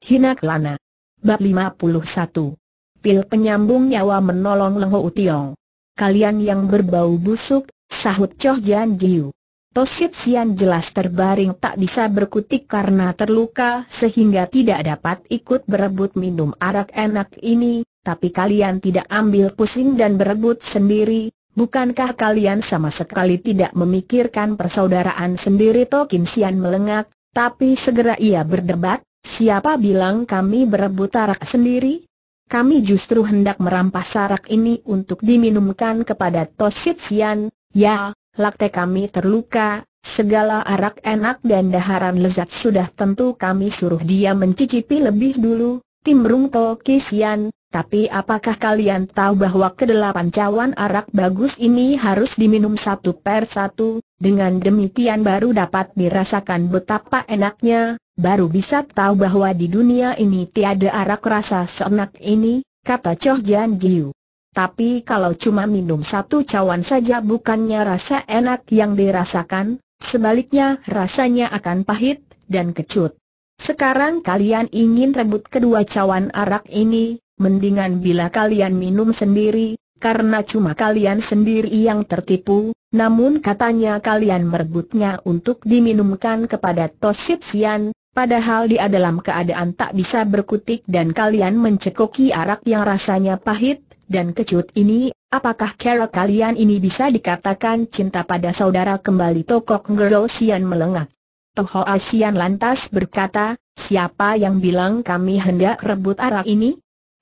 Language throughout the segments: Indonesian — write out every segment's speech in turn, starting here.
Hina Kelana. Bab 51. Pil penyambung nyawa menolong Lengho Utiong. Kalian yang berbau busuk, sahut Choh Jian Jiu. Tosit Sian jelas terbaring tak bisa berkutik karena terluka sehingga tidak dapat ikut berebut minum arak enak ini, tapi kalian tidak ambil pusing dan berebut sendiri, bukankah kalian sama sekali tidak memikirkan persaudaraan sendiri Tokin Sian melengak, tapi segera ia berdebat, Siapa bilang kami berebut arak sendiri? Kami justru hendak merampas arak ini untuk diminumkan kepada Tosit Sian, ya, lakte kami terluka, segala arak enak dan daharan lezat sudah tentu kami suruh dia mencicipi lebih dulu, Timrung Toki Sian, tapi apakah kalian tahu bahwa kedelapan cawan arak bagus ini harus diminum satu per satu, dengan demikian baru dapat dirasakan betapa enaknya, baru bisa tahu bahwa di dunia ini tiada arak rasa seenak ini, kata Choh Jian Jiu. Tapi kalau cuma minum satu cawan saja bukannya rasa enak yang dirasakan, sebaliknya rasanya akan pahit dan kecut. Sekarang kalian ingin rebut kedua cawan arak ini, mendingan bila kalian minum sendiri, karena cuma kalian sendiri yang tertipu, namun katanya kalian merebutnya untuk diminumkan kepada Tosip Sian, Padahal dia dalam keadaan tak bisa berkutik dan kalian mencekoki arak yang rasanya pahit dan kecut ini, apakah cara kalian ini bisa dikatakan cinta pada saudara kembali Tokok Ngero Sian melengak? Toho Asian lantas berkata, siapa yang bilang kami hendak rebut arak ini?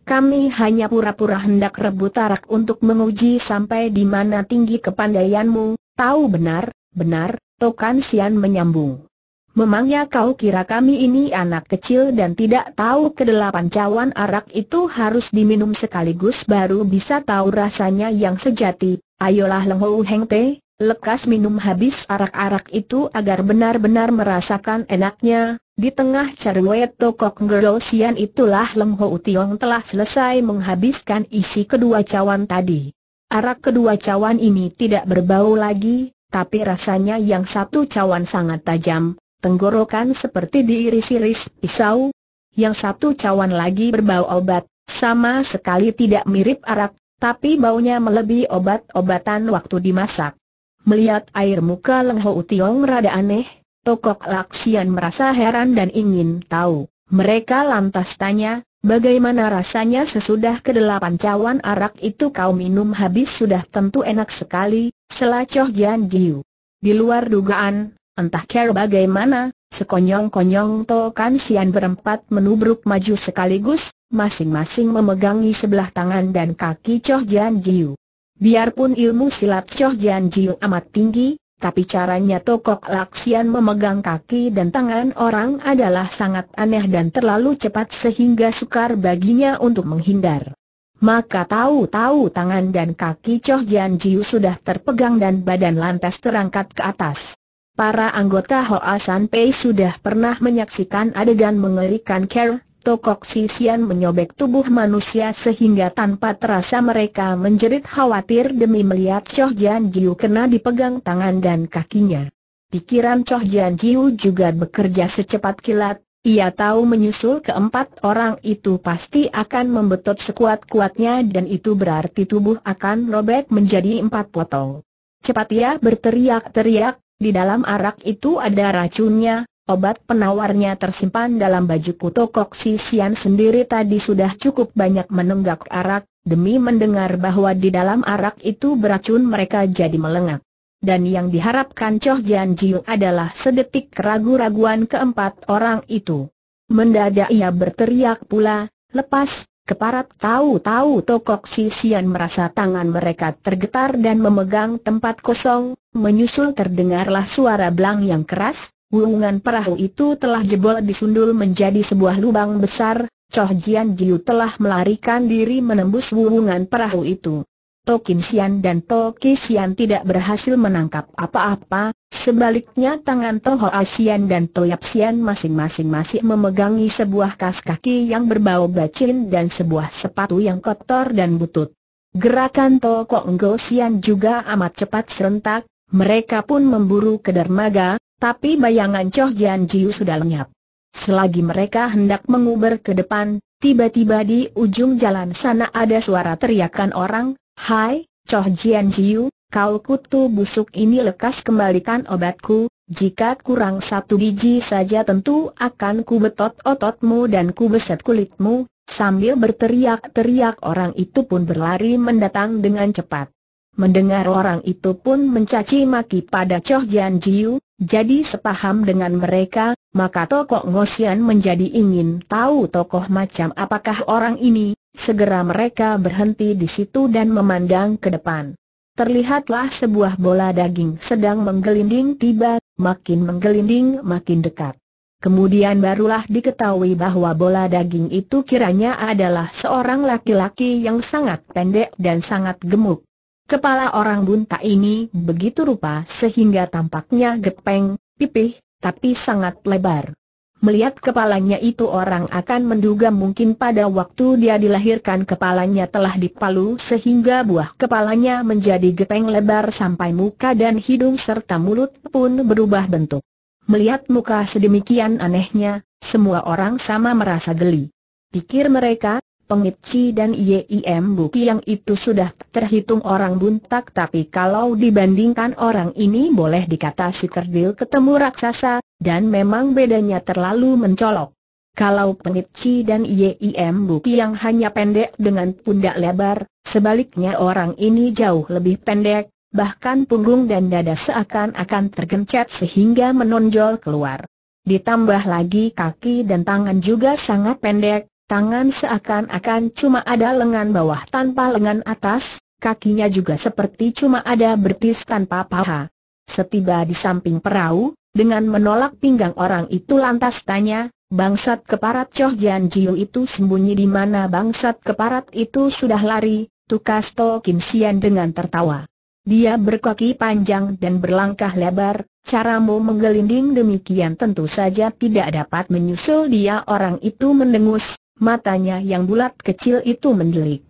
Kami hanya pura-pura hendak rebut arak untuk menguji sampai di mana tinggi kepandaianmu, tahu benar, benar, Tokan Sian menyambung. Memangnya kau kira kami ini anak kecil dan tidak tahu kedelapan cawan arak itu harus diminum sekaligus baru bisa tahu rasanya yang sejati, ayolah Lengho Heng Te, lekas minum habis arak-arak itu agar benar-benar merasakan enaknya, di tengah Charwe Tokok Sian itulah Leng Ho utiong telah selesai menghabiskan isi kedua cawan tadi. Arak kedua cawan ini tidak berbau lagi, tapi rasanya yang satu cawan sangat tajam, tenggorokan seperti diiris-iris pisau. Yang satu cawan lagi berbau obat, sama sekali tidak mirip arak, tapi baunya melebihi obat-obatan waktu dimasak. Melihat air muka Leng Ho utiong rada aneh, Tokok Laksian merasa heran dan ingin tahu. Mereka lantas tanya, bagaimana rasanya sesudah kedelapan cawan arak itu kau minum habis sudah tentu enak sekali, selacoh Jan Jiu. Di luar dugaan, entah care bagaimana, sekonyong-konyong Tokan Sian berempat menubruk maju sekaligus, masing-masing memegangi sebelah tangan dan kaki Choh Jan Jiu. Biarpun ilmu silat Choh Jan Jiu amat tinggi, tapi caranya Tokok Laksian memegang kaki dan tangan orang adalah sangat aneh dan terlalu cepat sehingga sukar baginya untuk menghindar. Maka tahu-tahu tangan dan kaki Choh Jian Jiu sudah terpegang dan badan lantas terangkat ke atas. Para anggota Hoa San Pei sudah pernah menyaksikan adegan mengerikan Ker Tokok Sisian menyobek tubuh manusia sehingga tanpa terasa mereka menjerit khawatir demi melihat Choh Jian Jiu kena dipegang tangan dan kakinya. Pikiran Choh Jian Jiu juga bekerja secepat kilat, ia tahu menyusul keempat orang itu pasti akan membetot sekuat-kuatnya dan itu berarti tubuh akan robek menjadi empat potong. Cepat ia berteriak-teriak, di dalam arak itu ada racunnya, Obat penawarnya tersimpan dalam baju kuto si Sian sendiri tadi sudah cukup banyak menenggak arak, demi mendengar bahwa di dalam arak itu beracun mereka jadi melengak. Dan yang diharapkan Choh Jian Jiu adalah sedetik keragu-raguan keempat orang itu. Mendadak ia berteriak pula, lepas, keparat tahu-tahu Tokok Si Sian merasa tangan mereka tergetar dan memegang tempat kosong, menyusul terdengarlah suara belang yang keras, Gulungan perahu itu telah jebol disundul menjadi sebuah lubang besar, Choh Jian Jiu telah melarikan diri menembus gulungan perahu itu. To Kim Sian dan To Ki Sian tidak berhasil menangkap apa-apa, sebaliknya tangan To Hoa Sian dan To Yap Sian masing-masing masih memegangi sebuah kas kaki yang berbau bacin dan sebuah sepatu yang kotor dan butut. Gerakan To Kong Go Sian juga amat cepat serentak, mereka pun memburu ke dermaga, tapi bayangan Choh Jian Jiu sudah lenyap. Selagi mereka hendak menguber ke depan, tiba-tiba di ujung jalan sana ada suara teriakan orang, Hai, Choh Jian Jiu, kau kutu busuk ini lekas kembalikan obatku, jika kurang satu biji saja tentu akan ku betot ototmu dan ku beset kulitmu, sambil berteriak-teriak orang itu pun berlari mendatang dengan cepat. Mendengar orang itu pun mencaci maki pada Choh Jian Jiu, jadi sepaham dengan mereka, maka tokoh Ngosian menjadi ingin tahu tokoh macam apakah orang ini, segera mereka berhenti di situ dan memandang ke depan. Terlihatlah sebuah bola daging sedang menggelinding tiba, makin menggelinding makin dekat. Kemudian barulah diketahui bahwa bola daging itu kiranya adalah seorang laki-laki yang sangat pendek dan sangat gemuk. Kepala orang bunta ini begitu rupa sehingga tampaknya gepeng, pipih, tapi sangat lebar. Melihat kepalanya itu orang akan menduga mungkin pada waktu dia dilahirkan kepalanya telah dipalu sehingga buah kepalanya menjadi gepeng lebar sampai muka dan hidung serta mulut pun berubah bentuk. Melihat muka sedemikian anehnya, semua orang sama merasa geli. Pikir mereka, Pengitci dan YIM Buki yang itu sudah terhitung orang buntak tapi kalau dibandingkan orang ini boleh dikata si kerdil ketemu raksasa, dan memang bedanya terlalu mencolok. Kalau pengitci dan YIM Buki yang hanya pendek dengan pundak lebar, sebaliknya orang ini jauh lebih pendek, bahkan punggung dan dada seakan-akan tergencet sehingga menonjol keluar. Ditambah lagi kaki dan tangan juga sangat pendek, Tangan seakan-akan cuma ada lengan bawah tanpa lengan atas, kakinya juga seperti cuma ada betis tanpa paha. Setiba di samping perahu, dengan menolak pinggang orang itu lantas tanya, bangsat keparat Choh Jian Jiu itu sembunyi di mana bangsat keparat itu sudah lari, tukas To Kim Sian dengan tertawa. Dia berkaki panjang dan berlangkah lebar, caramu menggelinding demikian tentu saja tidak dapat menyusul dia orang itu mendengus, matanya yang bulat kecil itu mendelik.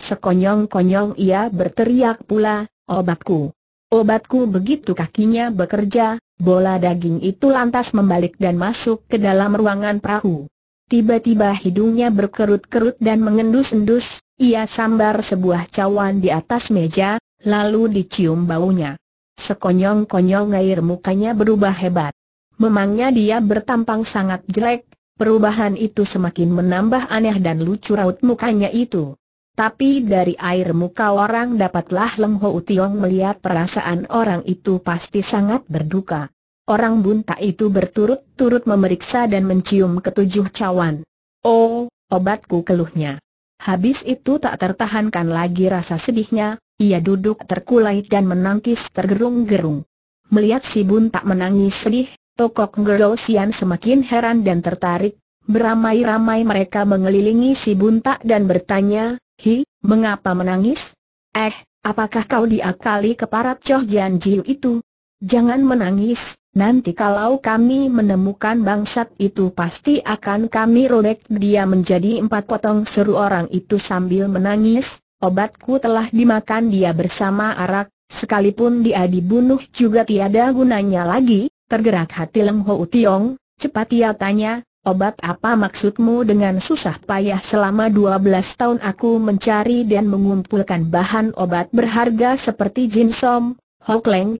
Sekonyong-konyong ia berteriak pula, obatku. Obatku begitu kakinya bekerja, bola daging itu lantas membalik dan masuk ke dalam ruangan perahu. Tiba-tiba hidungnya berkerut-kerut dan mengendus-endus, ia sambar sebuah cawan di atas meja, lalu dicium baunya. Sekonyong-konyong air mukanya berubah hebat. Memangnya dia bertampang sangat jelek, Perubahan itu semakin menambah aneh dan lucu raut mukanya itu. Tapi dari air muka orang dapatlah Leng Ho Tiong melihat perasaan orang itu pasti sangat berduka. Orang bunta itu berturut-turut memeriksa dan mencium ketujuh cawan. Oh, obatku keluhnya. Habis itu tak tertahankan lagi rasa sedihnya, ia duduk terkulai dan menangkis tergerung-gerung. Melihat si bunta menangis sedih, Tokok Ngero Sian semakin heran dan tertarik. Beramai-ramai mereka mengelilingi si buntak dan bertanya, Hi, mengapa menangis? Eh, apakah kau diakali keparat Choh Jian Jiu itu? Jangan menangis, nanti kalau kami menemukan bangsat itu pasti akan kami robek dia menjadi empat potong seru orang itu sambil menangis, obatku telah dimakan dia bersama arak, sekalipun dia dibunuh juga tiada gunanya lagi, Tergerak hati Leng Ho Tiong, cepat ia tanya, Obat apa maksudmu dengan susah payah selama 12 tahun aku mencari dan mengumpulkan bahan obat berharga seperti Jinsom, leng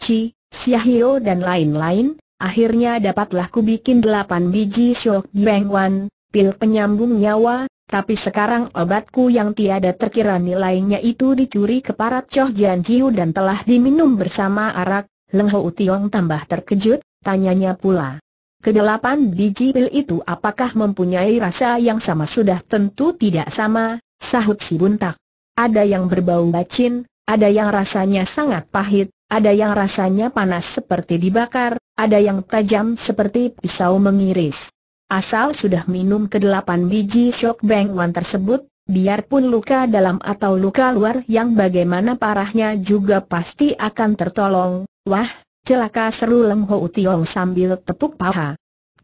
chi, sia Siahio dan lain-lain, akhirnya dapatlah ku bikin 8 biji Siok Beng Wan, pil penyambung nyawa, tapi sekarang obatku yang tiada terkira nilainya itu dicuri ke parat Choh Jian Jiu dan telah diminum bersama arak, Leng Ho Tiong tambah terkejut, tanyanya pula. Kedelapan biji pil itu apakah mempunyai rasa yang sama sudah tentu tidak sama, sahut si buntak. Ada yang berbau bacin, ada yang rasanya sangat pahit, ada yang rasanya panas seperti dibakar, ada yang tajam seperti pisau mengiris. Asal sudah minum kedelapan biji shock bang wan tersebut, biarpun luka dalam atau luka luar yang bagaimana parahnya juga pasti akan tertolong, Wah, celaka seru Leng Ho Tiong sambil tepuk paha.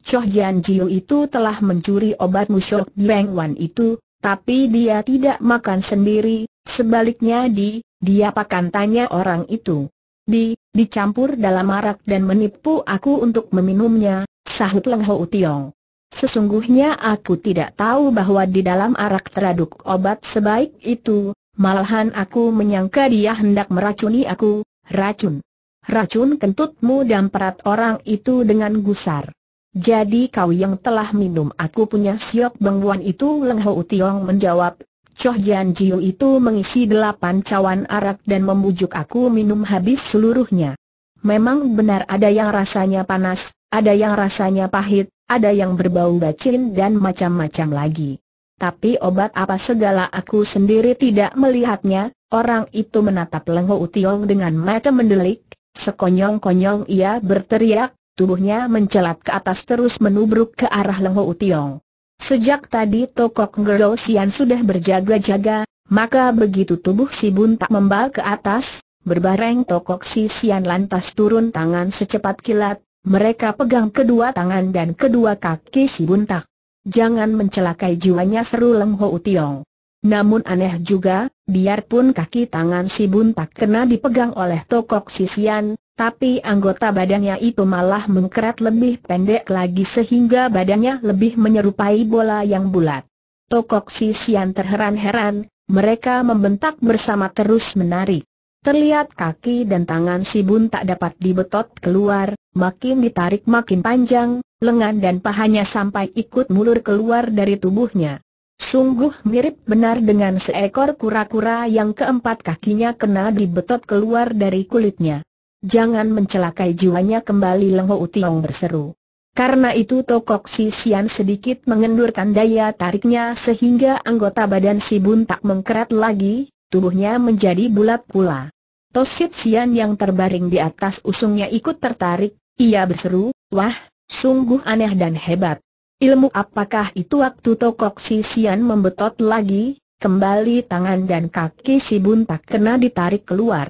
Choh Jian Jiu itu telah mencuri obat musyok Beng Wan itu, tapi dia tidak makan sendiri, sebaliknya di, dia pakan tanya orang itu. Di, dicampur dalam arak dan menipu aku untuk meminumnya, sahut Leng Ho Tiong. Sesungguhnya aku tidak tahu bahwa di dalam arak teraduk obat sebaik itu, malahan aku menyangka dia hendak meracuni aku, racun racun kentutmu dan perat orang itu dengan gusar. Jadi kau yang telah minum aku punya siok bengwan itu Leng Ho Tiong menjawab, Choh Jian Jiu itu mengisi delapan cawan arak dan membujuk aku minum habis seluruhnya. Memang benar ada yang rasanya panas, ada yang rasanya pahit, ada yang berbau bacin dan macam-macam lagi. Tapi obat apa segala aku sendiri tidak melihatnya, orang itu menatap Leng Ho Tiong dengan mata mendelik, Sekonyong-konyong ia berteriak, tubuhnya mencelat ke atas terus menubruk ke arah Leng Ho Tiong. Sejak tadi Tokok Ngero Sian sudah berjaga-jaga, maka begitu tubuh si Bun tak membal ke atas, berbareng Tokok si Sian lantas turun tangan secepat kilat, mereka pegang kedua tangan dan kedua kaki si Bun tak. Jangan mencelakai jiwanya seru Leng Ho Tiong. Namun aneh juga, biarpun kaki tangan si buntak kena dipegang oleh tokok sisian, tapi anggota badannya itu malah mengkerat lebih pendek lagi sehingga badannya lebih menyerupai bola yang bulat. Tokok sisian terheran-heran, mereka membentak bersama terus menarik. Terlihat kaki dan tangan si bun tak dapat dibetot keluar, makin ditarik makin panjang, lengan dan pahanya sampai ikut mulur keluar dari tubuhnya. Sungguh mirip benar dengan seekor kura-kura yang keempat kakinya kena dibetot keluar dari kulitnya. Jangan mencelakai jiwanya kembali Lengho Utiong berseru. Karena itu Tokok Si Sian sedikit mengendurkan daya tariknya sehingga anggota badan si Bun tak mengkerat lagi, tubuhnya menjadi bulat pula. Tosit Sian yang terbaring di atas usungnya ikut tertarik, ia berseru, wah, sungguh aneh dan hebat. Ilmu apakah itu waktu Tokok Sian membetot lagi, kembali tangan dan kaki si buntak kena ditarik keluar.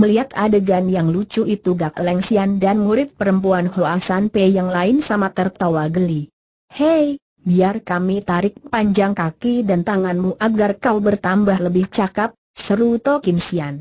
Melihat adegan yang lucu itu Gak Sian dan murid perempuan Hoasan P yang lain sama tertawa geli. Hei, biar kami tarik panjang kaki dan tanganmu agar kau bertambah lebih cakap, seru Tokin Sian.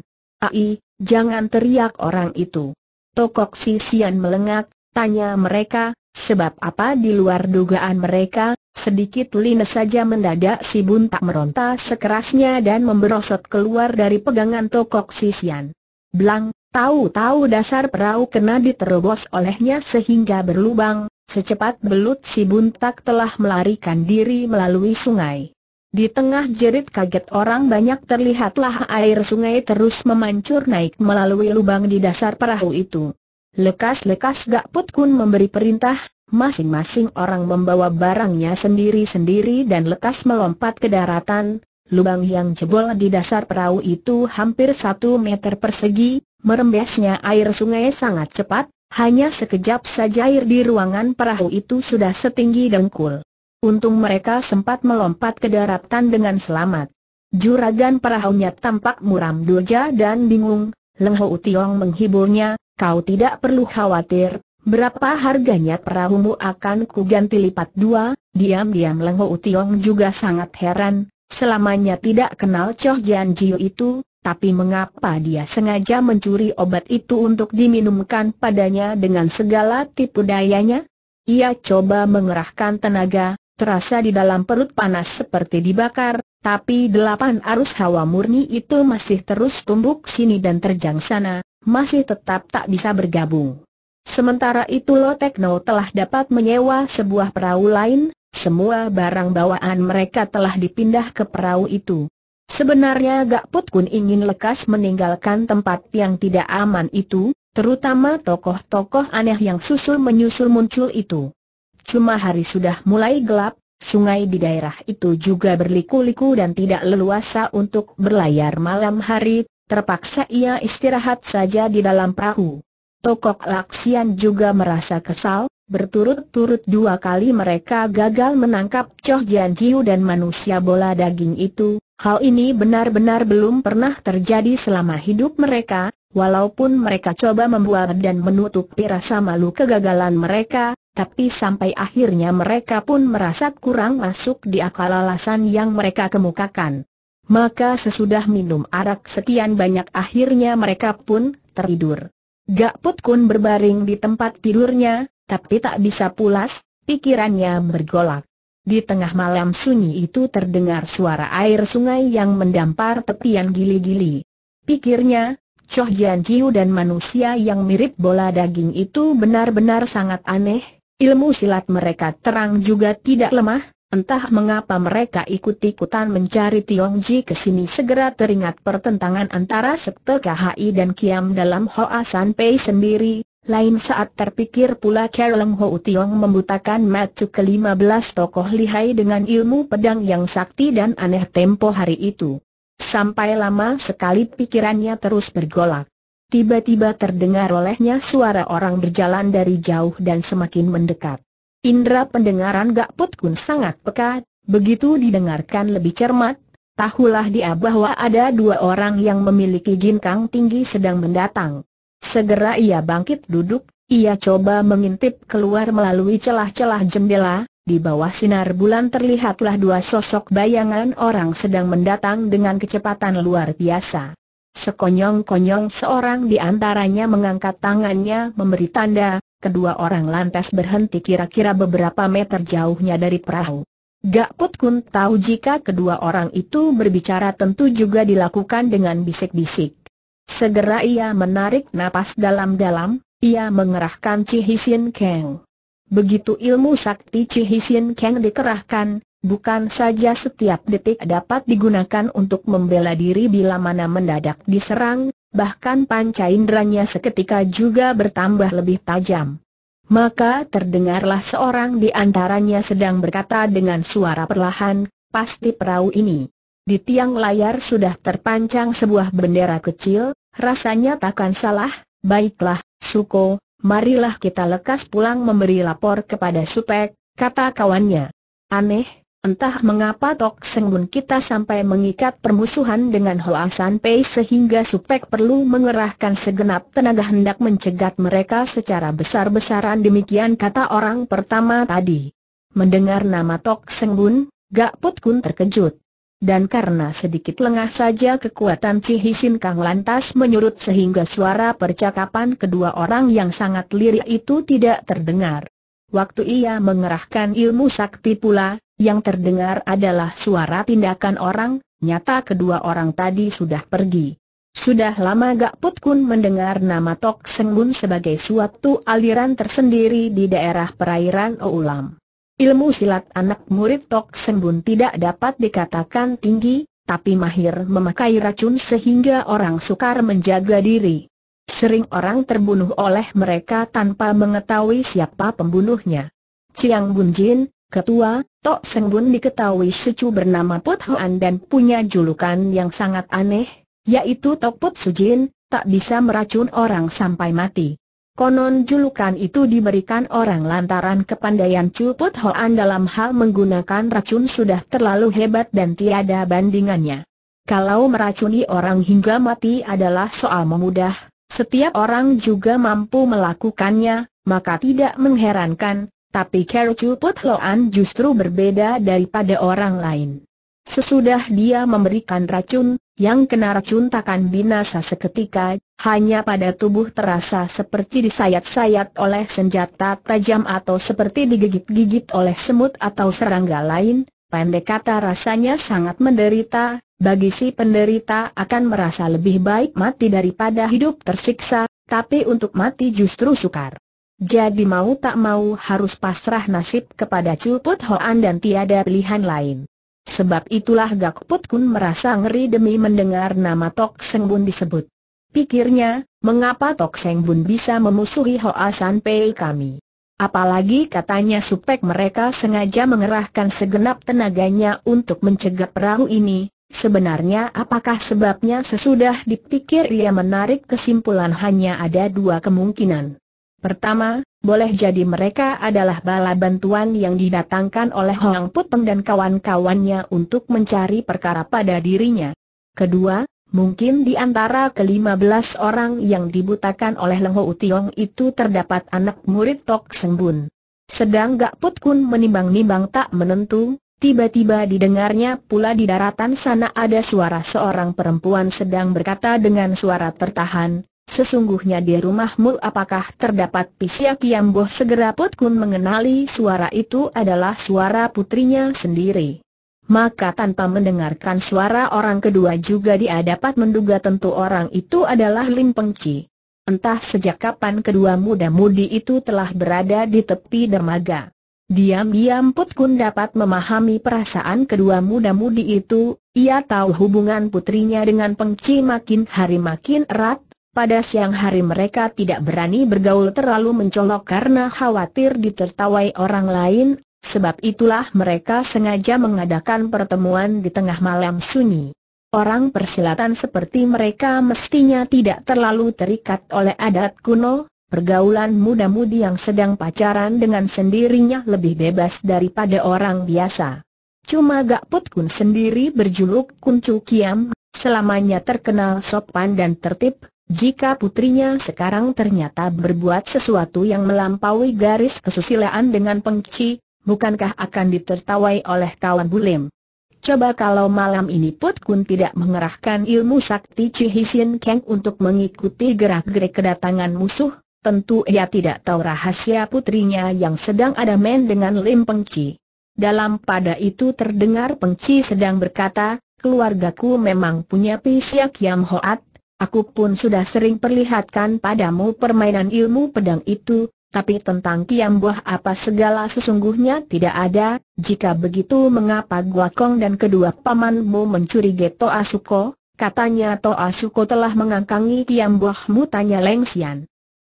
Ai, jangan teriak orang itu. Tokok Sian melengak, tanya mereka, Sebab apa di luar dugaan mereka, sedikit lines saja mendadak si tak meronta sekerasnya dan memberosot keluar dari pegangan tokok sisian. Blang, tahu-tahu dasar perahu kena diterobos olehnya sehingga berlubang, secepat belut si tak telah melarikan diri melalui sungai. Di tengah jerit kaget orang banyak terlihatlah air sungai terus memancur naik melalui lubang di dasar perahu itu. Lekas-lekas Gak Put Kun memberi perintah, masing-masing orang membawa barangnya sendiri-sendiri dan lekas melompat ke daratan, lubang yang jebol di dasar perahu itu hampir satu meter persegi, merembesnya air sungai sangat cepat, hanya sekejap saja air di ruangan perahu itu sudah setinggi dengkul. Untung mereka sempat melompat ke daratan dengan selamat. Juragan perahunya tampak muram doja dan bingung, Leng Ho Tiong menghiburnya, Kau tidak perlu khawatir, berapa harganya perahumu akan kuganti lipat dua. Diam-diam Lengho Utiong juga sangat heran, selamanya tidak kenal Choh Jian Jiu itu, tapi mengapa dia sengaja mencuri obat itu untuk diminumkan padanya dengan segala tipu dayanya? Ia coba mengerahkan tenaga, terasa di dalam perut panas seperti dibakar, tapi delapan arus hawa murni itu masih terus tumbuk sini dan terjang sana, masih tetap tak bisa bergabung. Sementara itu Lo Tekno telah dapat menyewa sebuah perahu lain, semua barang bawaan mereka telah dipindah ke perahu itu. Sebenarnya Gak Put Kun ingin lekas meninggalkan tempat yang tidak aman itu, terutama tokoh-tokoh aneh yang susul-menyusul muncul itu. Cuma hari sudah mulai gelap, sungai di daerah itu juga berliku-liku dan tidak leluasa untuk berlayar malam hari, terpaksa ia istirahat saja di dalam perahu. Tokok Laksian juga merasa kesal, berturut-turut dua kali mereka gagal menangkap Choh Jian Jiu dan manusia bola daging itu, hal ini benar-benar belum pernah terjadi selama hidup mereka, walaupun mereka coba membuat dan menutupi rasa malu kegagalan mereka, tapi sampai akhirnya mereka pun merasa kurang masuk di akal alasan yang mereka kemukakan. Maka sesudah minum arak sekian banyak akhirnya mereka pun tertidur. Gak Put Kun berbaring di tempat tidurnya, tapi tak bisa pulas, pikirannya bergolak. Di tengah malam sunyi itu terdengar suara air sungai yang mendampar tepian gili-gili. Pikirnya, Choh Jian Jiu dan manusia yang mirip bola daging itu benar-benar sangat aneh, ilmu silat mereka terang juga tidak lemah, Entah mengapa mereka ikut-ikutan mencari Tiong Ji ke sini segera teringat pertentangan antara sekte KHI dan Kiam dalam Hoa San Pei sendiri. Lain saat terpikir pula Kerleng Ho Tiong membutakan matu ke-15 tokoh lihai dengan ilmu pedang yang sakti dan aneh tempo hari itu. Sampai lama sekali pikirannya terus bergolak. Tiba-tiba terdengar olehnya suara orang berjalan dari jauh dan semakin mendekat. Indra pendengaran gak put Kun sangat peka, begitu didengarkan lebih cermat, tahulah dia bahwa ada dua orang yang memiliki ginkang tinggi sedang mendatang. Segera ia bangkit duduk, ia coba mengintip keluar melalui celah-celah jendela, di bawah sinar bulan terlihatlah dua sosok bayangan orang sedang mendatang dengan kecepatan luar biasa. Sekonyong-konyong seorang di antaranya mengangkat tangannya memberi tanda, kedua orang lantas berhenti kira-kira beberapa meter jauhnya dari perahu. Gak Put Kun tahu jika kedua orang itu berbicara tentu juga dilakukan dengan bisik-bisik. Segera ia menarik napas dalam-dalam, ia mengerahkan Cihisin keng. Begitu ilmu sakti Cihisin keng dikerahkan, bukan saja setiap detik dapat digunakan untuk membela diri bila mana mendadak diserang, bahkan panca inderanya seketika juga bertambah lebih tajam. Maka terdengarlah seorang di antaranya sedang berkata dengan suara perlahan, pasti perahu ini. Di tiang layar sudah terpancang sebuah bendera kecil, rasanya takkan salah, baiklah, Suko, marilah kita lekas pulang memberi lapor kepada Supek, kata kawannya. Aneh, Entah mengapa Tok Seng Mun kita sampai mengikat permusuhan dengan Hoa San Pei sehingga Supek perlu mengerahkan segenap tenaga hendak mencegat mereka secara besar-besaran demikian kata orang pertama tadi. Mendengar nama Tok Seng Mun, Gak Put Kun terkejut. Dan karena sedikit lengah saja kekuatan Ci Hisin Kang lantas menyurut sehingga suara percakapan kedua orang yang sangat lirik itu tidak terdengar. Waktu ia mengerahkan ilmu sakti pula, yang terdengar adalah suara tindakan orang, nyata kedua orang tadi sudah pergi. Sudah lama Gak Put Kun mendengar nama Tok Seng Bun sebagai suatu aliran tersendiri di daerah perairan Oulam. Ilmu silat anak murid Tok Seng Bun tidak dapat dikatakan tinggi, tapi mahir memakai racun sehingga orang sukar menjaga diri. Sering orang terbunuh oleh mereka tanpa mengetahui siapa pembunuhnya. Chiang Bunjin, ketua, Tok Seng Bun diketahui secu bernama Put Hoan dan punya julukan yang sangat aneh, yaitu Tok Su Sujin, tak bisa meracun orang sampai mati. Konon julukan itu diberikan orang lantaran kepandaian Cuput Hoan dalam hal menggunakan racun sudah terlalu hebat dan tiada bandingannya. Kalau meracuni orang hingga mati adalah soal memudah, setiap orang juga mampu melakukannya, maka tidak mengherankan, tapi Kercu Cuput Loan justru berbeda daripada orang lain. Sesudah dia memberikan racun, yang kena racun takkan binasa seketika, hanya pada tubuh terasa seperti disayat-sayat oleh senjata tajam atau seperti digigit-gigit oleh semut atau serangga lain, pendek kata rasanya sangat menderita, bagi si penderita akan merasa lebih baik mati daripada hidup tersiksa, tapi untuk mati justru sukar. Jadi mau tak mau harus pasrah nasib kepada Cuput Hoan dan tiada pilihan lain. Sebab itulah Gak Put Kun merasa ngeri demi mendengar nama Tok Seng Bun disebut. Pikirnya, mengapa Tok Seng Bun bisa memusuhi Hoa San Pei kami? Apalagi katanya supek mereka sengaja mengerahkan segenap tenaganya untuk mencegah perahu ini, Sebenarnya apakah sebabnya sesudah dipikir ia menarik kesimpulan hanya ada dua kemungkinan. Pertama, boleh jadi mereka adalah bala bantuan yang didatangkan oleh Hoang Put Peng dan kawan-kawannya untuk mencari perkara pada dirinya. Kedua, mungkin di antara kelima belas orang yang dibutakan oleh Leng Ho Tiong itu terdapat anak murid Tok Seng Bun. Sedang Gak Put Kun menimbang-nimbang tak menentu, Tiba-tiba didengarnya pula di daratan sana ada suara seorang perempuan sedang berkata dengan suara tertahan, Sesungguhnya di rumahmu apakah terdapat Pisya Kiamboh segera Put Kun mengenali suara itu adalah suara putrinya sendiri. Maka tanpa mendengarkan suara orang kedua juga dia dapat menduga tentu orang itu adalah Lim Pengci. Entah sejak kapan kedua muda-mudi itu telah berada di tepi dermaga. Diam-diam Put Kun dapat memahami perasaan kedua muda-mudi itu, ia tahu hubungan putrinya dengan Pengci makin hari makin erat, pada siang hari mereka tidak berani bergaul terlalu mencolok karena khawatir ditertawai orang lain, sebab itulah mereka sengaja mengadakan pertemuan di tengah malam sunyi. Orang persilatan seperti mereka mestinya tidak terlalu terikat oleh adat kuno, pergaulan muda-mudi yang sedang pacaran dengan sendirinya lebih bebas daripada orang biasa. Cuma Gak Put Kun sendiri berjuluk Kun Chu Kiam, selamanya terkenal sopan dan tertib, jika putrinya sekarang ternyata berbuat sesuatu yang melampaui garis kesusilaan dengan pengci, bukankah akan ditertawai oleh kawan Bulim? Coba kalau malam ini Put Kun tidak mengerahkan ilmu sakti Hisin Kang untuk mengikuti gerak-gerik kedatangan musuh, Tentu ia tidak tahu rahasia putrinya yang sedang ada main dengan Lim Pengci. Dalam pada itu terdengar Pengci sedang berkata, keluargaku memang punya pisiak yang hoat, aku pun sudah sering perlihatkan padamu permainan ilmu pedang itu, tapi tentang kiam buah apa segala sesungguhnya tidak ada, jika begitu mengapa Gua Kong dan kedua pamanmu mencurigai Toa Asuko? katanya Toa Suko telah mengangkangi kiam buahmu tanya Leng Xian.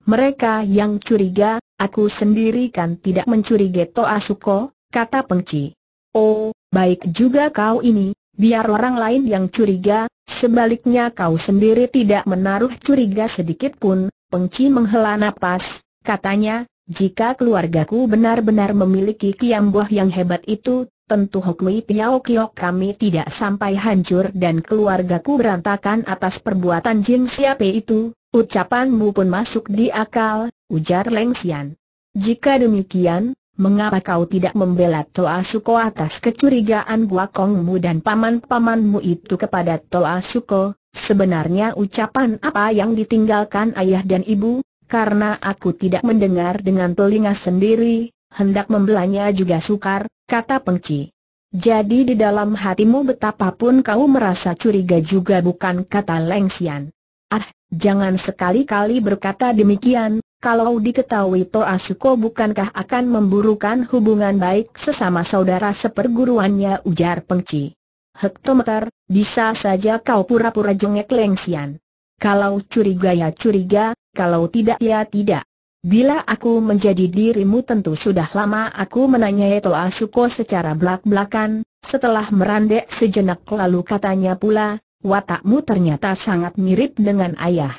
Mereka yang curiga, aku sendiri kan tidak mencurigai Toa Suko, kata Pengci. Oh, baik juga kau ini, biar orang lain yang curiga, sebaliknya kau sendiri tidak menaruh curiga sedikit pun. Pengci menghela napas, katanya, jika keluargaku benar-benar memiliki kiamboh yang hebat itu, tentu Hokui Piao Kiok kami tidak sampai hancur dan keluargaku berantakan atas perbuatan Jin siapa itu, ucapanmu pun masuk di akal, ujar Leng Xian. Jika demikian, mengapa kau tidak membela Toa Suko atas kecurigaan Kongmu dan paman-pamanmu itu kepada Toa Suko? Sebenarnya ucapan apa yang ditinggalkan ayah dan ibu, karena aku tidak mendengar dengan telinga sendiri, hendak membelanya juga sukar, kata Pengci. Jadi di dalam hatimu betapapun kau merasa curiga juga bukan kata Lengsian. Ah, jangan sekali-kali berkata demikian, kalau diketahui Toa Suko bukankah akan memburukan hubungan baik sesama saudara seperguruannya ujar Pengci. Hektometer, bisa saja kau pura-pura jengek Lengsian. Kalau curiga ya curiga, kalau tidak ya tidak. Bila aku menjadi dirimu tentu sudah lama aku menanyai Toa Suko secara belak-belakan, setelah merandek sejenak lalu katanya pula, watakmu ternyata sangat mirip dengan ayah.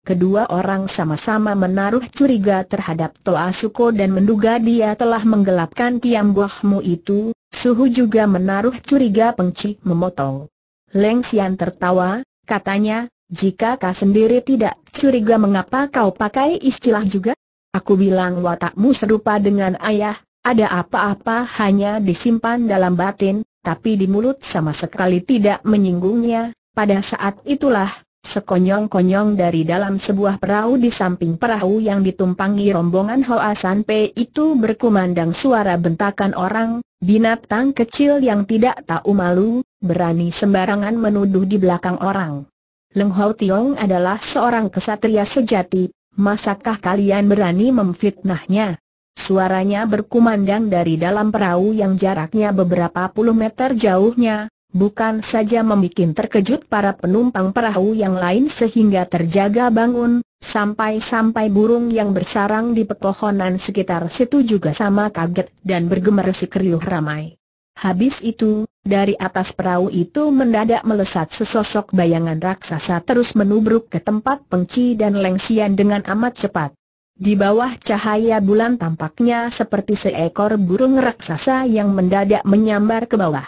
Kedua orang sama-sama menaruh curiga terhadap Toa Suko dan menduga dia telah menggelapkan tiang buahmu itu, Suhu juga menaruh curiga pengci memotong. Leng Xian tertawa, katanya, jika kau sendiri tidak curiga mengapa kau pakai istilah juga? Aku bilang watakmu serupa dengan ayah, ada apa-apa hanya disimpan dalam batin, tapi di mulut sama sekali tidak menyinggungnya. Pada saat itulah, sekonyong-konyong dari dalam sebuah perahu di samping perahu yang ditumpangi rombongan Hoa San Pei itu berkumandang suara bentakan orang, binatang kecil yang tidak tahu malu, berani sembarangan menuduh di belakang orang. Leng Hou Tiong adalah seorang kesatria sejati, Masakah kalian berani memfitnahnya? Suaranya berkumandang dari dalam perahu yang jaraknya beberapa puluh meter jauhnya, bukan saja membuat terkejut para penumpang perahu yang lain sehingga terjaga bangun, sampai-sampai burung yang bersarang di pepohonan sekitar situ juga sama kaget dan bergemerusik riuh ramai. Habis itu, dari atas perahu itu mendadak melesat sesosok bayangan raksasa terus menubruk ke tempat pengci dan lengsian dengan amat cepat. Di bawah cahaya bulan tampaknya seperti seekor burung raksasa yang mendadak menyambar ke bawah.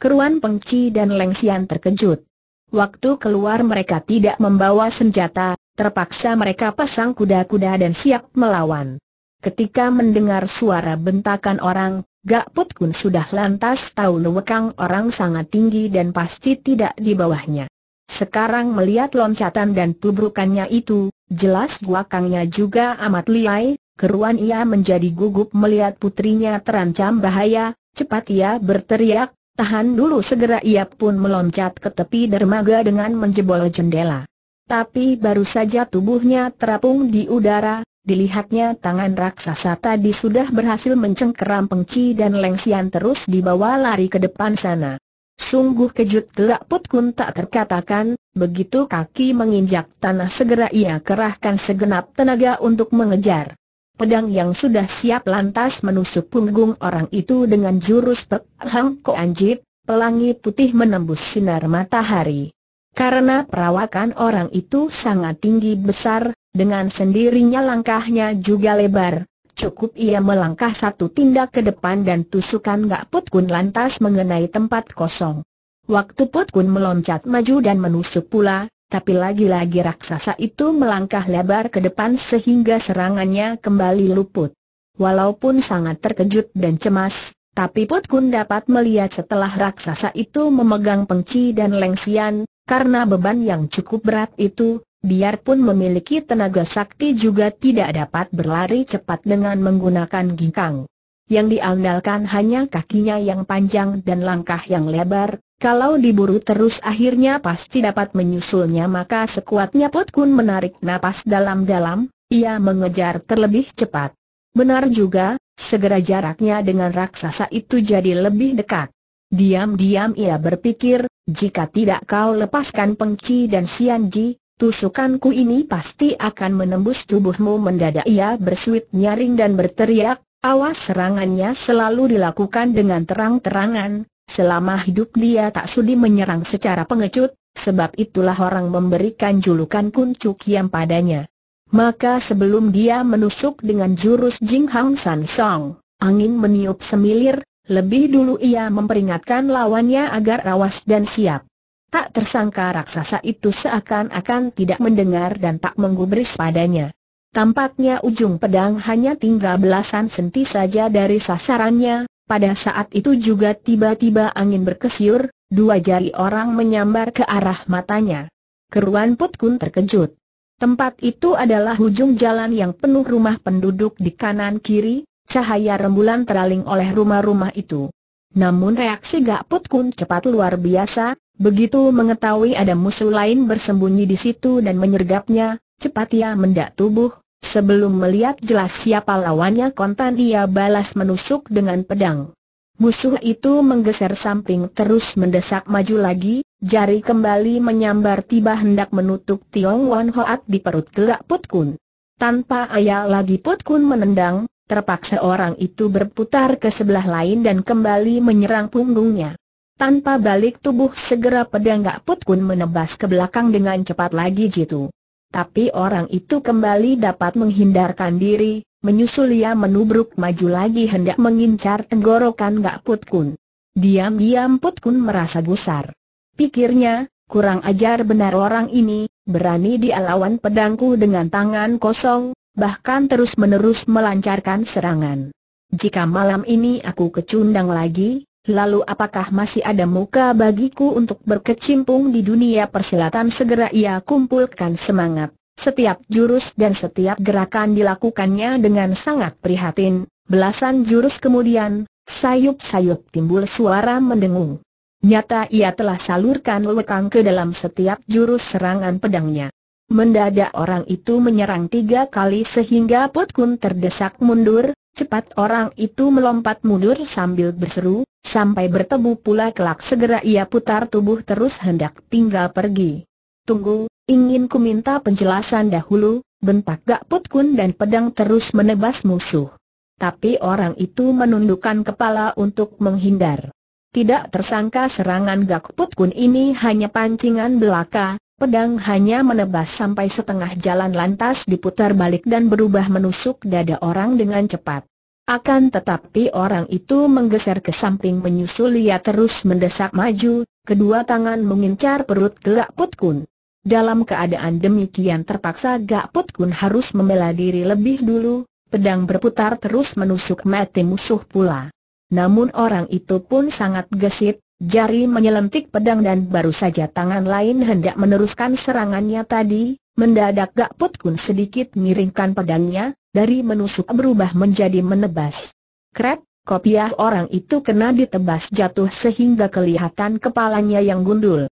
Keruan pengci dan lengsian terkejut. Waktu keluar mereka tidak membawa senjata, terpaksa mereka pasang kuda-kuda dan siap melawan. Ketika mendengar suara bentakan orang, Gak Put Kun sudah lantas tahu lewekang orang sangat tinggi dan pasti tidak di bawahnya. Sekarang melihat loncatan dan tubrukannya itu, jelas guakangnya juga amat liai, keruan ia menjadi gugup melihat putrinya terancam bahaya, cepat ia berteriak, tahan dulu segera ia pun meloncat ke tepi dermaga dengan menjebol jendela. Tapi baru saja tubuhnya terapung di udara, Dilihatnya tangan raksasa tadi sudah berhasil mencengkeram pengci dan lengsian terus dibawa lari ke depan sana. Sungguh kejut gelak Put Kun tak terkatakan, begitu kaki menginjak tanah segera ia kerahkan segenap tenaga untuk mengejar. Pedang yang sudah siap lantas menusuk punggung orang itu dengan jurus Pek Hang Ko Anjit, pelangi putih menembus sinar matahari. Karena perawakan orang itu sangat tinggi besar, dengan sendirinya langkahnya juga lebar. Cukup ia melangkah satu tindak ke depan dan tusukan Gak Put Kun lantas mengenai tempat kosong. Waktu Put Kun meloncat maju dan menusuk pula, tapi lagi-lagi raksasa itu melangkah lebar ke depan sehingga serangannya kembali luput. Walaupun sangat terkejut dan cemas, tapi Pot Kun dapat melihat setelah raksasa itu memegang pengci dan lengsian, karena beban yang cukup berat itu, biarpun memiliki tenaga sakti juga tidak dapat berlari cepat dengan menggunakan ginkang. Yang diandalkan hanya kakinya yang panjang dan langkah yang lebar, kalau diburu terus akhirnya pasti dapat menyusulnya maka sekuatnya Pot Kun menarik napas dalam-dalam, ia mengejar terlebih cepat. Benar juga, Segera jaraknya dengan raksasa itu jadi lebih dekat. Diam-diam ia berpikir, jika tidak kau lepaskan Pengci dan Sianji, tusukanku ini pasti akan menembus tubuhmu mendadak ia bersuit nyaring dan berteriak, awas serangannya selalu dilakukan dengan terang-terangan, selama hidup dia tak sudi menyerang secara pengecut, sebab itulah orang memberikan julukan kuncuk yang padanya. Maka sebelum dia menusuk dengan jurus Jing Hang San Song, angin meniup semilir, lebih dulu ia memperingatkan lawannya agar awas dan siap. Tak tersangka raksasa itu seakan-akan tidak mendengar dan tak menggubris padanya. Tampaknya ujung pedang hanya tinggal belasan senti saja dari sasarannya, pada saat itu juga tiba-tiba angin berkesiur, dua jari orang menyambar ke arah matanya. Keruan Putkun terkejut. Tempat itu adalah hujung jalan yang penuh rumah penduduk di kanan-kiri, cahaya rembulan teraling oleh rumah-rumah itu. Namun reaksi Gak Put Kun cepat luar biasa, begitu mengetahui ada musuh lain bersembunyi di situ dan menyergapnya, cepat ia mendak tubuh, sebelum melihat jelas siapa lawannya kontan ia balas menusuk dengan pedang. Musuh itu menggeser samping terus mendesak maju lagi, Jari kembali menyambar tiba hendak menutup Tiong Wan Hoat di perut gelak Put Kun. Tanpa ayah lagi Put Kun menendang, terpaksa orang itu berputar ke sebelah lain dan kembali menyerang punggungnya. Tanpa balik tubuh segera pedang Gak Put Kun menebas ke belakang dengan cepat lagi jitu. Tapi orang itu kembali dapat menghindarkan diri, menyusul ia menubruk maju lagi hendak mengincar tenggorokan Gak Put Kun. Diam-diam Put Kun merasa gusar. Pikirnya, kurang ajar benar orang ini, berani dialawan pedangku dengan tangan kosong, bahkan terus-menerus melancarkan serangan. Jika malam ini aku kecundang lagi, lalu apakah masih ada muka bagiku untuk berkecimpung di dunia persilatan? Segera ia kumpulkan semangat. Setiap jurus dan setiap gerakan dilakukannya dengan sangat prihatin. Belasan jurus kemudian, sayup-sayup timbul suara mendengung. Nyata ia telah salurkan lekang ke dalam setiap jurus serangan pedangnya. Mendadak orang itu menyerang tiga kali sehingga Pot Kun terdesak mundur, cepat orang itu melompat mundur sambil berseru, sampai bertemu pula kelak segera ia putar tubuh terus hendak tinggal pergi. Tunggu, ingin ku minta penjelasan dahulu, bentak Gak Pot Kun dan pedang terus menebas musuh. Tapi orang itu menundukkan kepala untuk menghindar tidak tersangka serangan Gakput Kun ini hanya pancingan belaka, pedang hanya menebas sampai setengah jalan lantas diputar balik dan berubah menusuk dada orang dengan cepat. Akan tetapi orang itu menggeser ke samping menyusul ia terus mendesak maju, kedua tangan mengincar perut Gakput Kun. Dalam keadaan demikian terpaksa Gakput Kun harus membela diri lebih dulu, pedang berputar terus menusuk mati musuh pula. Namun orang itu pun sangat gesit, jari menyelentik pedang dan baru saja tangan lain hendak meneruskan serangannya tadi, mendadak gak put Kun sedikit miringkan pedangnya, dari menusuk berubah menjadi menebas. Krep, kopiah orang itu kena ditebas jatuh sehingga kelihatan kepalanya yang gundul.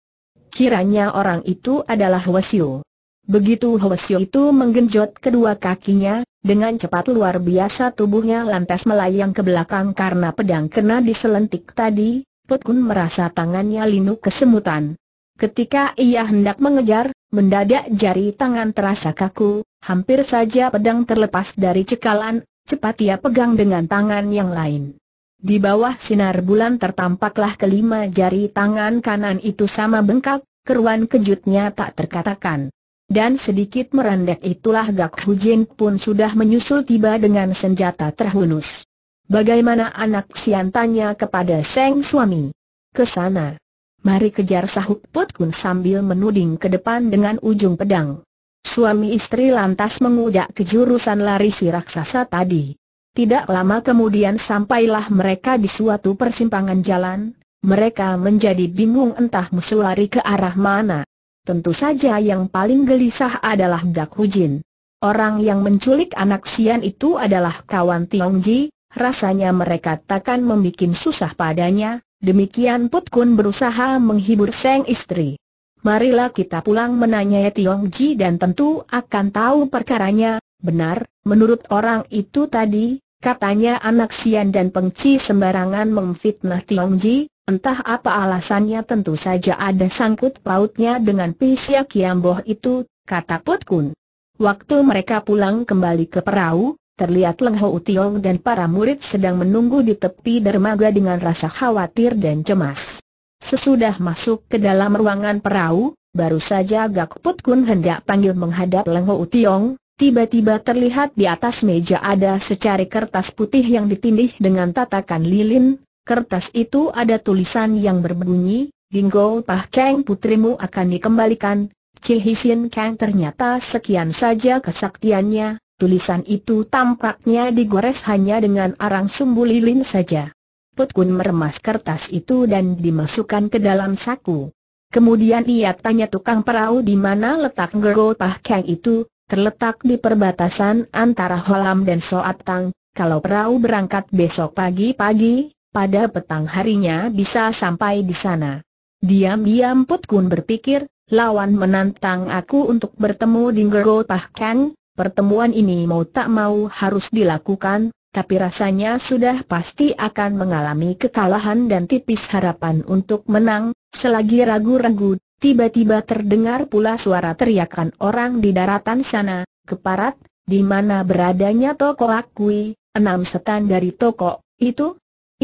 Kiranya orang itu adalah Wesio. Begitu Hwasyo itu menggenjot kedua kakinya, dengan cepat luar biasa tubuhnya lantas melayang ke belakang karena pedang kena diselentik tadi, Put Kun merasa tangannya linu kesemutan. Ketika ia hendak mengejar, mendadak jari tangan terasa kaku, hampir saja pedang terlepas dari cekalan, cepat ia pegang dengan tangan yang lain. Di bawah sinar bulan tertampaklah kelima jari tangan kanan itu sama bengkak, keruan kejutnya tak terkatakan dan sedikit merendek itulah Gak Jin pun sudah menyusul tiba dengan senjata terhunus. Bagaimana anak Sian tanya kepada Seng suami? Kesana. Mari kejar sahut Put Kun sambil menuding ke depan dengan ujung pedang. Suami istri lantas mengudak ke jurusan lari si raksasa tadi. Tidak lama kemudian sampailah mereka di suatu persimpangan jalan, mereka menjadi bingung entah musuh lari ke arah mana. Tentu saja yang paling gelisah adalah Gak Hujin. Orang yang menculik anak Sian itu adalah kawan Ji, rasanya mereka takkan membuat susah padanya, demikian Put Kun berusaha menghibur sang istri. Marilah kita pulang menanyai Tiong Ji dan tentu akan tahu perkaranya, benar, menurut orang itu tadi, katanya anak Sian dan Peng Ci sembarangan memfitnah Tiong Ji, Entah apa alasannya tentu saja ada sangkut pautnya dengan Pisia Kiamboh itu, kata Put Kun. Waktu mereka pulang kembali ke perahu, terlihat Leng Ho Tiong dan para murid sedang menunggu di tepi dermaga dengan rasa khawatir dan cemas. Sesudah masuk ke dalam ruangan perahu, baru saja Gak Put Kun hendak panggil menghadap Leng Ho Tiong, Tiba-tiba terlihat di atas meja ada secari kertas putih yang ditindih dengan tatakan lilin, Kertas itu ada tulisan yang berbunyi, Bingo Pah Kang putrimu akan dikembalikan. Cihisin Kang ternyata sekian saja kesaktiannya, tulisan itu tampaknya digores hanya dengan arang sumbu lilin saja. Put Kun meremas kertas itu dan dimasukkan ke dalam saku. Kemudian ia tanya tukang perahu di mana letak Gergo Pah Kang itu, terletak di perbatasan antara Holam dan Soat Tang. kalau perahu berangkat besok pagi-pagi, pada petang harinya bisa sampai di sana. Diam-diam Put Kun berpikir, lawan menantang aku untuk bertemu di Gergo Kang, pertemuan ini mau tak mau harus dilakukan, tapi rasanya sudah pasti akan mengalami kekalahan dan tipis harapan untuk menang, selagi ragu-ragu, tiba-tiba terdengar pula suara teriakan orang di daratan sana, keparat, di mana beradanya toko akui, enam setan dari toko, itu,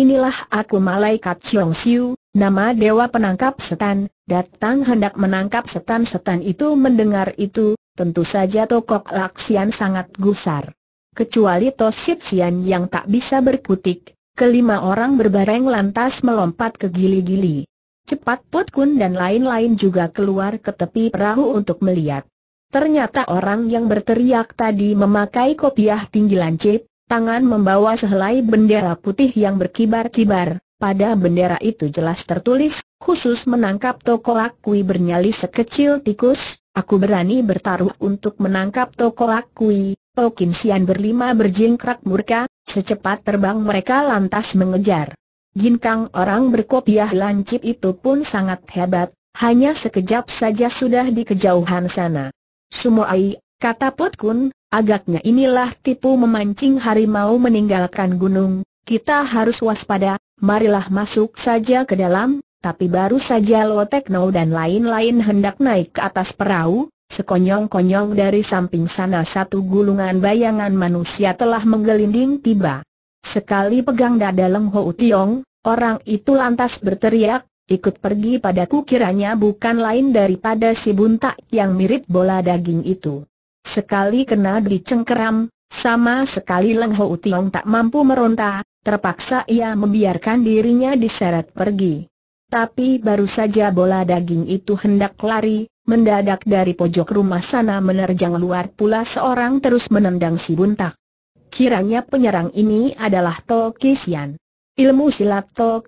inilah aku malaikat Chong Siu, nama dewa penangkap setan, datang hendak menangkap setan-setan itu mendengar itu, tentu saja Tokok Laksian sangat gusar. Kecuali Tosit Sian yang tak bisa berkutik, kelima orang berbareng lantas melompat ke gili-gili. Cepat Pot Kun dan lain-lain juga keluar ke tepi perahu untuk melihat. Ternyata orang yang berteriak tadi memakai kopiah tinggi lancip, Tangan membawa sehelai bendera putih yang berkibar-kibar, pada bendera itu jelas tertulis, khusus menangkap toko lakui bernyali sekecil tikus, aku berani bertaruh untuk menangkap toko lakui, Tokinsian berlima berjingkrak murka, secepat terbang mereka lantas mengejar. Ginkang orang berkopiah lancip itu pun sangat hebat, hanya sekejap saja sudah di kejauhan sana. Sumoai, kata Pot Kun, Agaknya inilah tipu memancing harimau meninggalkan gunung, kita harus waspada, marilah masuk saja ke dalam, tapi baru saja Lotekno dan lain-lain hendak naik ke atas perahu, sekonyong-konyong dari samping sana satu gulungan bayangan manusia telah menggelinding tiba. Sekali pegang dada Leng Ho Tiong, orang itu lantas berteriak, ikut pergi padaku kiranya bukan lain daripada si buntak yang mirip bola daging itu. Sekali kena dicengkeram, sama sekali Leng Ho Tiong tak mampu meronta, terpaksa ia membiarkan dirinya diseret pergi. Tapi baru saja bola daging itu hendak lari, mendadak dari pojok rumah sana menerjang luar pula seorang terus menendang si buntak. Kiranya penyerang ini adalah To Ilmu silat To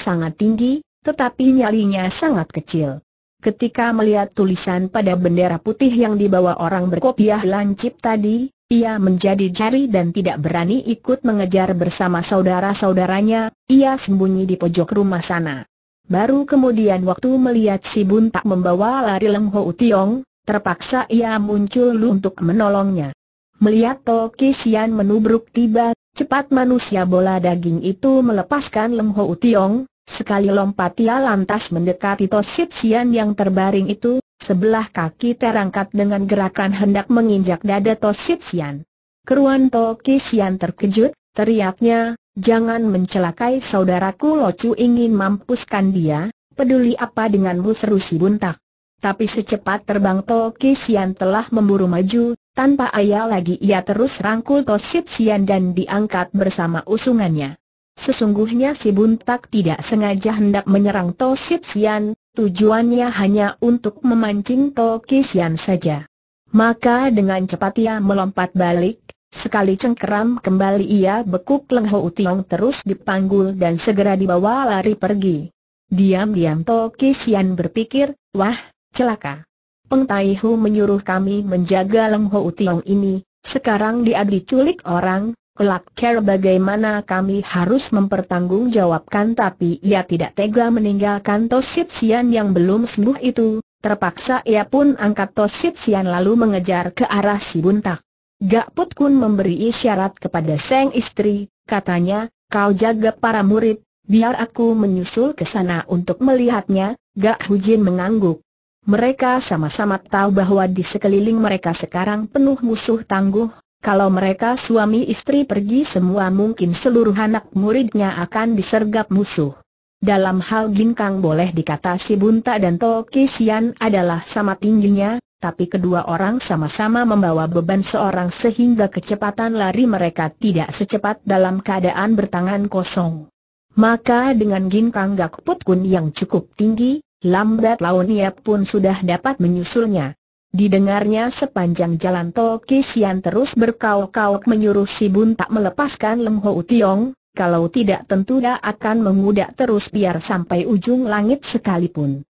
sangat tinggi, tetapi nyalinya sangat kecil. Ketika melihat tulisan pada bendera putih yang dibawa orang berkopiah lancip tadi, ia menjadi jari dan tidak berani ikut mengejar bersama saudara-saudaranya, ia sembunyi di pojok rumah sana. Baru kemudian waktu melihat si Bun tak membawa lari Leng Ho Tiong, terpaksa ia muncul untuk menolongnya. Melihat To Kisian menubruk tiba, cepat manusia bola daging itu melepaskan Leng Ho Tiong, Sekali lompat ia lantas mendekati Tosip Sian yang terbaring itu, sebelah kaki terangkat dengan gerakan hendak menginjak dada Tosip Sian. Keruan Toki Sian terkejut, teriaknya, jangan mencelakai saudaraku Locu ingin mampuskan dia, peduli apa denganmu seru si buntak. Tapi secepat terbang Toki Sian telah memburu maju, tanpa ayah lagi ia terus rangkul Tosip Sian dan diangkat bersama usungannya. Sesungguhnya si Buntak tidak sengaja hendak menyerang To Sip Sian, tujuannya hanya untuk memancing To Kisian saja. Maka dengan cepat ia melompat balik, sekali cengkeram kembali ia bekuk Leng Ho Utiong terus dipanggul dan segera dibawa lari pergi. Diam-diam To Kisian berpikir, wah, celaka. Peng Tai Hu menyuruh kami menjaga Leng Ho Utiong ini, sekarang dia diculik orang, Kelak care bagaimana kami harus mempertanggungjawabkan tapi ia tidak tega meninggalkan Tosip Sian yang belum sembuh itu, terpaksa ia pun angkat Tosip Sian lalu mengejar ke arah si buntak. Gak Put Kun memberi isyarat kepada sang istri, katanya, kau jaga para murid, biar aku menyusul ke sana untuk melihatnya, Gak Hujin mengangguk. Mereka sama-sama tahu bahwa di sekeliling mereka sekarang penuh musuh tangguh, kalau mereka suami istri pergi semua mungkin seluruh anak muridnya akan disergap musuh. Dalam hal ginkang boleh dikata si Bunta dan Toki Sian adalah sama tingginya, tapi kedua orang sama-sama membawa beban seorang sehingga kecepatan lari mereka tidak secepat dalam keadaan bertangan kosong. Maka dengan ginkang put Kun yang cukup tinggi, lambat laun ia pun sudah dapat menyusulnya. Didengarnya sepanjang jalan Tol Kisian terus berkauk-kauk menyuruh si Bun tak melepaskan Leng Ho Tiong, kalau tidak tentu dia akan mengudak terus biar sampai ujung langit sekalipun.